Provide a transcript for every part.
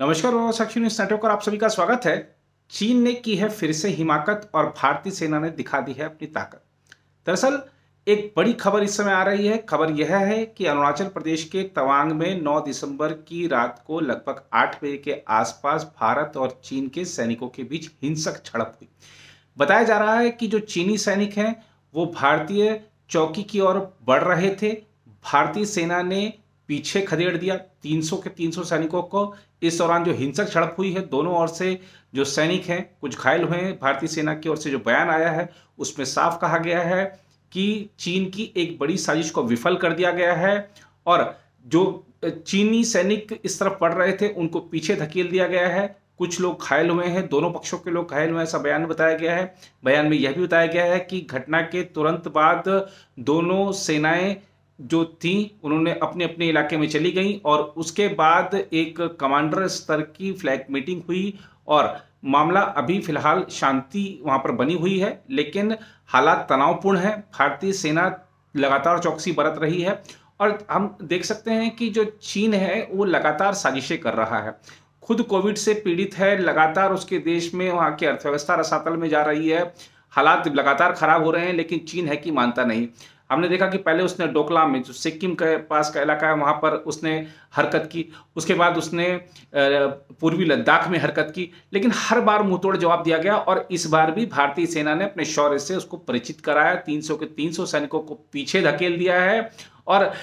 नमस्कार साक्षी news network पर आप सभी का स्वागत है चीन ने की है फिर से हिमाकत और भारतीय सेना ने दिखा दी है अपनी ताकत दरअसल एक बड़ी खबर इस समय आ रही है खबर यह है कि अरुणाचल प्रदेश के तवांग में 9 दिसंबर की रात को लगभग 8 बजे के आसपास भारत और चीन के सैनिकों के बीच हिंसक झड़प हुई बताया जा रहा है कि जो चीनी सैनिक हैं वो भारतीय चौकी की ओर बढ़ रहे थे भारतीय सेना ने पीछे खदेड़ दिया 300 के 300 सैनिकों को इस दौरान जो हिंसक झड़प हुई है दोनों ओर से जो सैनिक हैं कुछ घायल हुए हैं भारतीय सेना की ओर से जो बयान आया है उसमें साफ कहा गया है कि चीन की एक बड़ी साजिश को विफल कर दिया गया है और जो चीनी सैनिक इस तरफ पड़ रहे थे उनको पीछे धकेल दिया गया है कुछ लोग घायल हुए हैं दोनों पक्षों के लोग घायल हुए ऐसा बयान में बताया गया है बयान में यह भी बताया गया है कि घटना के तुरंत बाद दोनों सेनाएं जो थी उन्होंने अपने अपने इलाके में चली गई और उसके बाद एक कमांडर स्तर की फ्लैग मीटिंग हुई और मामला अभी फिलहाल शांति वहां पर बनी हुई है लेकिन हालात तनावपूर्ण है भारतीय सेना लगातार चौकसी बरत रही है और हम देख सकते हैं कि जो चीन है वो लगातार साजिशें कर रहा है खुद कोविड से पीड़ित है लगातार उसके देश में वहाँ की अर्थव्यवस्था रसातल में जा रही है हालात लगातार खराब हो रहे हैं लेकिन चीन है कि मानता नहीं हमने देखा कि पहले उसने डोकलाम में जो सिक्किम के पास का इलाका है वहाँ पर उसने हरकत की उसके बाद उसने पूर्वी लद्दाख में हरकत की लेकिन हर बार मुंहतोड़ जवाब दिया गया और इस बार भी भारतीय सेना ने अपने शौर्य से उसको परिचित कराया 300 के 300 सैनिकों को पीछे धकेल दिया है और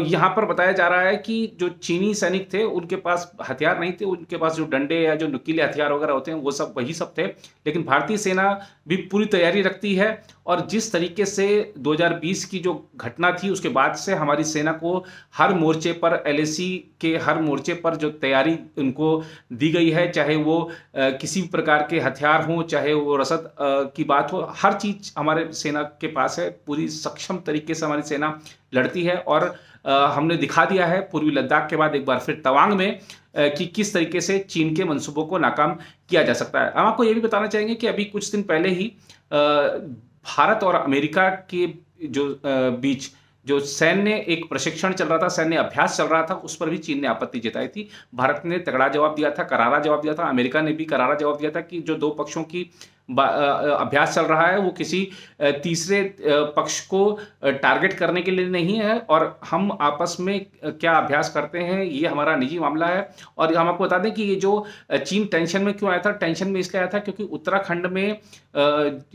यहाँ पर बताया जा रहा है कि जो चीनी सैनिक थे उनके पास हथियार नहीं थे उनके पास जो डंडे या जो नुकीले हथियार वगैरह होते हैं वो सब वही सब थे लेकिन भारतीय सेना भी पूरी तैयारी रखती है और जिस तरीके से 2020 की जो घटना थी उसके बाद से हमारी सेना को हर मोर्चे पर एल के हर मोर्चे पर जो तैयारी उनको दी गई है चाहे वो किसी भी प्रकार के हथियार हों चाहे वो रसद की बात हो हर चीज़ हमारे सेना के पास है पूरी सक्षम तरीके से हमारी सेना लड़ती है और हमने दिखा दिया है पूर्वी लद्दाख के बाद एक बार फिर तवांग में कि किस तरीके से चीन के मंसूबों को नाकाम किया जा सकता है हम आपको ये भी बताना चाहेंगे कि अभी कुछ दिन पहले ही भारत और अमेरिका के जो बीच जो सैन्य एक प्रशिक्षण चल रहा था सैन्य अभ्यास चल रहा था उस पर भी चीन ने आपत्ति जताई थी भारत ने तगड़ा जवाब दिया था करारा जवाब दिया था अमेरिका ने भी करारा जवाब दिया था कि जो दो पक्षों की अभ्यास चल रहा है वो किसी तीसरे पक्ष को टारगेट करने के लिए नहीं है और हम आपस में क्या अभ्यास करते हैं ये हमारा निजी मामला है और हम आपको बता दें कि ये जो चीन टेंशन में क्यों आया था टेंशन में इसलिए आया था क्योंकि उत्तराखंड में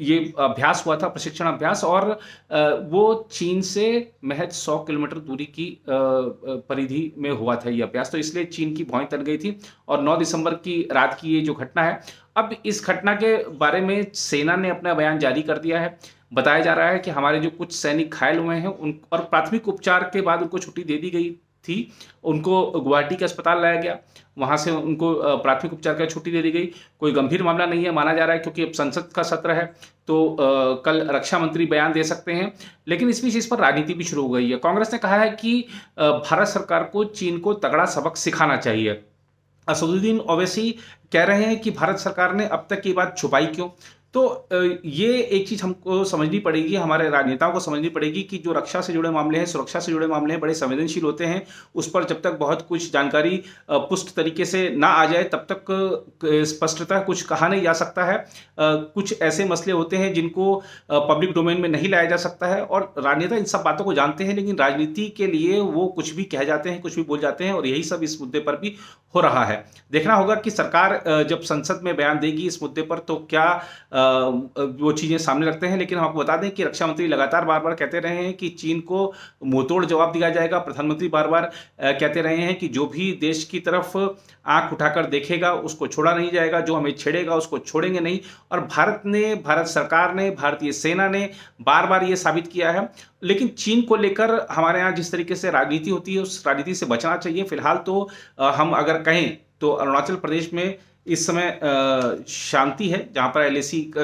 ये अभ्यास हुआ था प्रशिक्षण अभ्यास और वो चीन से महज सौ किलोमीटर दूरी की परिधि में हुआ था ये अभ्यास तो इसलिए चीन की भौएं तन गई थी और नौ दिसंबर की रात की ये जो घटना है अब इस घटना के बारे में सेना ने अपना बयान जारी कर दिया है बताया जा रहा है कि हमारे जो कुछ सैनिक घायल हुए हैं उन और प्राथमिक उपचार के बाद उनको छुट्टी दे दी गई थी उनको गुवाहाटी के अस्पताल लाया गया वहाँ से उनको प्राथमिक उपचार का छुट्टी दे दी गई कोई गंभीर मामला नहीं है माना जा रहा है क्योंकि अब संसद का सत्र है तो आ, कल रक्षा मंत्री बयान दे सकते हैं लेकिन इस बीच इस पर राजनीति भी शुरू हो गई है कांग्रेस ने कहा है कि भारत सरकार को चीन को तगड़ा सबक सिखाना चाहिए असदुद्दीन ओवैसी कह रहे हैं कि भारत सरकार ने अब तक ये बात छुपाई क्यों तो ये एक चीज़ हमको समझनी पड़ेगी हमारे राजनेताओं को समझनी पड़ेगी कि जो रक्षा से जुड़े मामले हैं सुरक्षा से जुड़े मामले हैं बड़े संवेदनशील होते हैं उस पर जब तक बहुत कुछ जानकारी पुष्ट तरीके से ना आ जाए तब तक स्पष्टता कुछ कहा नहीं जा सकता है कुछ ऐसे मसले होते हैं जिनको पब्लिक डोमेन में नहीं लाया जा सकता है और राजनेता इन सब बातों को जानते हैं लेकिन राजनीति के लिए वो कुछ भी कह जाते हैं कुछ भी बोल जाते हैं और यही सब इस मुद्दे पर भी हो रहा है देखना होगा कि सरकार जब संसद में बयान देगी इस मुद्दे पर तो क्या वो चीज़ें सामने रखते हैं लेकिन हम आपको बता दें कि रक्षा मंत्री लगातार बार बार कहते रहे हैं कि चीन को मुंहतोड़ जवाब दिया जाएगा प्रधानमंत्री बार बार कहते रहे हैं कि जो भी देश की तरफ आंख उठाकर देखेगा उसको छोड़ा नहीं जाएगा जो हमें छेड़ेगा उसको छोड़ेंगे नहीं और भारत ने भारत सरकार ने भारतीय सेना ने बार बार ये साबित किया है लेकिन चीन को लेकर हमारे यहाँ जिस तरीके से राजनीति होती है उस राजनीति से बचना चाहिए फिलहाल तो हम अगर कहें तो अरुणाचल प्रदेश में इस समय शांति है जहां पर एल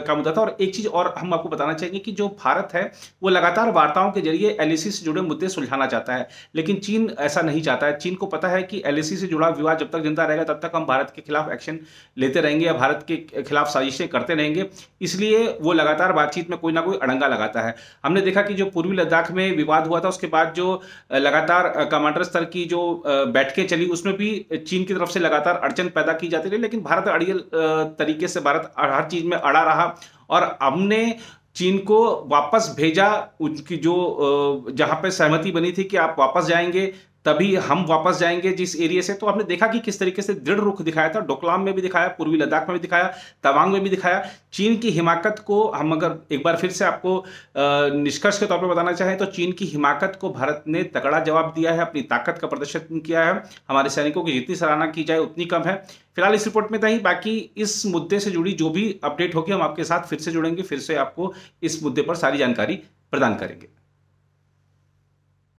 का मुद्दा था और एक चीज़ और हम आपको बताना चाहेंगे कि जो भारत है वो लगातार वार्ताओं के जरिए एल से जुड़े मुद्दे सुलझाना चाहता है लेकिन चीन ऐसा नहीं चाहता है चीन को पता है कि एल से जुड़ा विवाद जब तक जिंदा रहेगा तब तक हम भारत के खिलाफ एक्शन लेते रहेंगे या भारत के खिलाफ साजिशें करते रहेंगे इसलिए वो लगातार बातचीत में कोई ना कोई अड़ंगा लगाता है हमने देखा कि जो पूर्वी लद्दाख में विवाद हुआ था उसके बाद जो लगातार कमांडर स्तर की जो बैठकें चली उसमें भी चीन की तरफ से लगातार अड़चन पैदा की जाती रही लेकिन भारत अड़ियल तरीके से भारत हर चीज़ में अड़ा रहा और हमने चीन को वापस भेजा उनकी जो जहाँ पे सहमति बनी थी कि आप वापस जाएंगे तभी हम वापस जाएंगे जिस एरिया से तो आपने देखा कि किस तरीके से दृढ़ रुख दिखाया था डोकलाम में भी दिखाया पूर्वी लद्दाख में भी दिखाया तवांग में भी दिखाया चीन की हिमाकत को हम अगर एक बार फिर से आपको निष्कर्ष के तौर पर बताना चाहें तो चीन की हिमाकत को भारत ने तगड़ा जवाब दिया है अपनी ताकत का प्रदर्शन किया है हमारे सैनिकों की जितनी सराहना की जाए उतनी कम है फिलहाल इस रिपोर्ट में ही बाकी इस मुद्दे से जुड़ी जो भी अपडेट होगी हम आपके साथ फिर से जुड़ेंगे फिर से आपको इस मुद्दे पर सारी जानकारी प्रदान करेंगे